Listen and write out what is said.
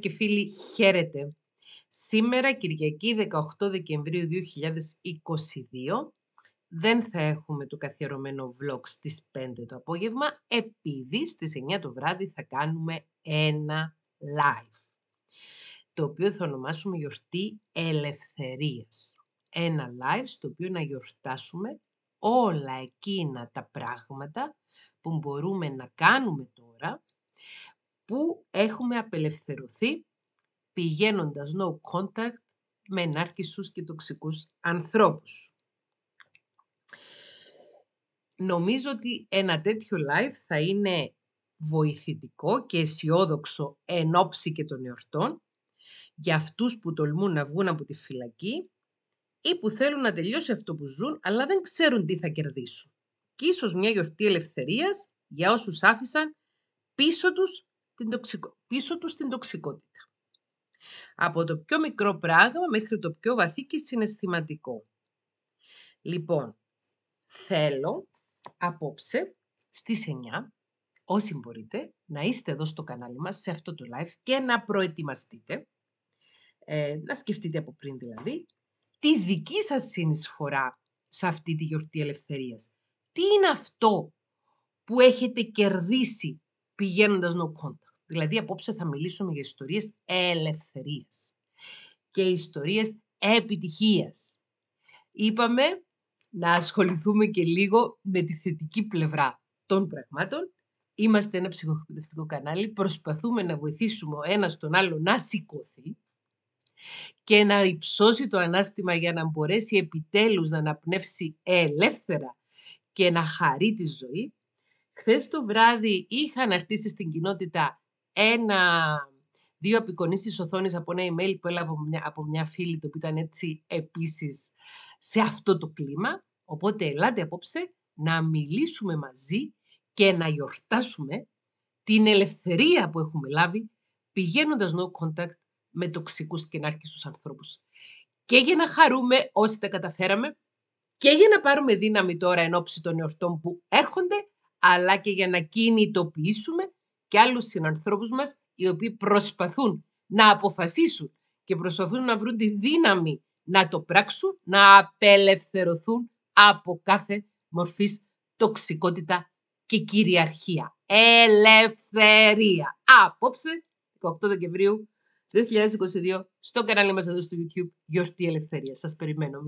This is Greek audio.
και φίλοι, χαίρετε. Σήμερα, Κυριακή 18 Δεκεμβρίου 2022, δεν θα έχουμε το καθιερωμένο vlog στις 5 το απόγευμα, επειδή στις 9 το βράδυ θα κάνουμε ένα live, το οποίο θα ονομάσουμε γιορτή ελευθερίας. Ένα live στο οποίο να γιορτάσουμε όλα εκείνα τα πράγματα που μπορούμε να κάνουμε τώρα, που έχουμε απελευθερωθεί πηγαίνοντας no contact με ενάρκησους και τοξικούς ανθρώπους. Νομίζω ότι ένα τέτοιο live θα είναι βοηθητικό και αισιόδοξο εν ώψη και των εορτών για αυτούς που τολμούν να βγουν από τη φυλακή ή που θέλουν να τελειώσει αυτό που ζουν αλλά δεν ξέρουν τι θα κερδίσουν. Και ίσως μια γιορτή ελευθερίας για όσους άφησαν πίσω τους την τοξικο... πίσω τους στην τοξικότητα. Από το πιο μικρό πράγμα μέχρι το πιο βαθύ και συναισθηματικό. Λοιπόν, θέλω απόψε στις 9, όσοι μπορείτε, να είστε εδώ στο κανάλι μας, σε αυτό το live και να προετοιμαστείτε, ε, να σκεφτείτε από πριν δηλαδή, τη δική σας συνεισφορά σε αυτή τη γιορτή ελευθερίας. Τι είναι αυτό που έχετε κερδίσει πηγαίνοντας no contact. Δηλαδή απόψε θα μιλήσουμε για ιστορίες ελευθερίας και ιστορίες επιτυχίας. Είπαμε να ασχοληθούμε και λίγο με τη θετική πλευρά των πραγμάτων. Είμαστε ένα ψυχοεκπαιδευτικό κανάλι, προσπαθούμε να βοηθήσουμε ο ένας τον άλλο να σηκωθεί και να υψώσει το ανάστημα για να μπορέσει επιτέλους να αναπνεύσει ελεύθερα και να χαρεί τη ζωή Χθες το βράδυ είχαν αρτήσει στην κοινότητα ένα, δύο απεικονίσεις οθόνης από ένα email που έλαβα από μια φίλη, το οποίο ήταν έτσι επίσης σε αυτό το κλίμα. Οπότε ελάτε απόψε να μιλήσουμε μαζί και να γιορτάσουμε την ελευθερία που έχουμε λάβει πηγαίνοντας no contact με τοξικούς και νάρκισους ανθρώπους. Και για να χαρούμε όσοι τα καταφέραμε και για να πάρουμε δύναμη τώρα εν ώψη των εορτών που έρχονται αλλά και για να κινητοποιήσουμε και άλλους συνανθρώπους μας οι οποίοι προσπαθούν να αποφασίσουν και προσπαθούν να βρουν τη δύναμη να το πράξουν, να απελευθερωθούν από κάθε μορφής τοξικότητα και κυριαρχία. Ελευθερία. Απόψε, 18 Δεκεμβρίου 2022, στο κανάλι μας εδώ στο YouTube, γιορτή ελευθερίας. Σας περιμένω.